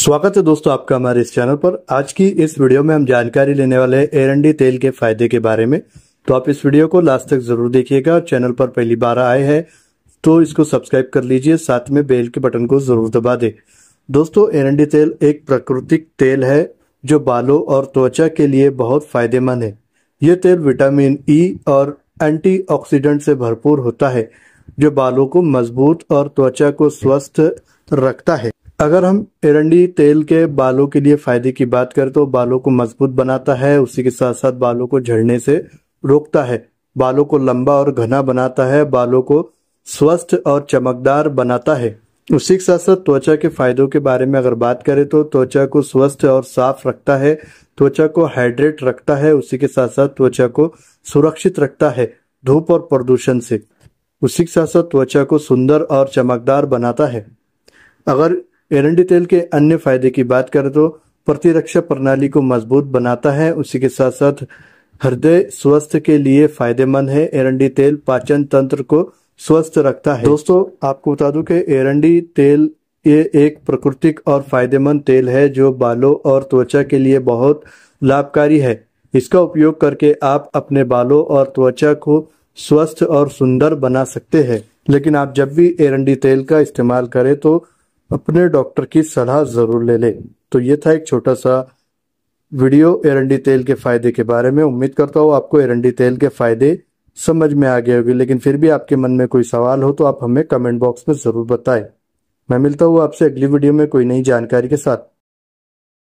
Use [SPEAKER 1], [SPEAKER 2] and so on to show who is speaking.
[SPEAKER 1] स्वागत है दोस्तों आपका हमारे इस चैनल पर आज की इस वीडियो में हम जानकारी लेने वाले हैं एरंडी तेल के फायदे के बारे में तो आप इस वीडियो को लास्ट तक जरूर देखिएगा चैनल पर पहली बार आए हैं तो इसको सब्सक्राइब कर लीजिए साथ में बेल के बटन को जरूर दबा दे दोस्तों एरंडी तेल एक प्राकृतिक तेल है जो बालों और त्वचा के लिए बहुत फायदेमंद है ये तेल विटामिन ई e और एंटी से भरपूर होता है जो बालों को मजबूत और त्वचा को स्वस्थ रखता है अगर हम एरंडी तेल के बालों के लिए फायदे की बात करें तो बालों को मजबूत बनाता है उसी के साथ साथ बालों को झड़ने से रोकता है बालों को लंबा और घना बनाता है बालों को स्वस्थ और चमकदार बनाता है उसी के साथ साथ त्वचा के फायदों के बारे में अगर बात करें तो त्वचा को स्वस्थ और साफ रखता है त्वचा को हाइड्रेट रखता है उसी के साथ साथ त्वचा को सुरक्षित रखता है धूप और प्रदूषण से उसी के साथ साथ त्वचा को सुंदर और चमकदार बनाता है अगर एरंडी तेल के अन्य फायदे की बात करें तो प्रतिरक्षा प्रणाली को मजबूत बनाता है उसी के साथ साथ हृदय स्वस्थ के लिए फायदेमंद है एरंडी तेल पाचन तंत्र को स्वस्थ रखता है दोस्तों आपको बता दूं कि एरंडी तेल ये एक प्राकृतिक और फायदेमंद तेल है जो बालों और त्वचा के लिए बहुत लाभकारी है इसका उपयोग करके आप अपने बालों और त्वचा को स्वस्थ और सुंदर बना सकते हैं लेकिन आप जब भी एरंडी तेल का इस्तेमाल करें तो अपने डॉक्टर की सलाह जरूर ले लें तो ये था एक छोटा सा वीडियो एरंडी तेल के फायदे के बारे में उम्मीद करता हूँ आपको एरंडी तेल के फायदे समझ में आ गए होंगे लेकिन फिर भी आपके मन में कोई सवाल हो तो आप हमें कमेंट बॉक्स में जरूर बताएं मैं मिलता हूँ आपसे अगली वीडियो में कोई नई जानकारी के साथ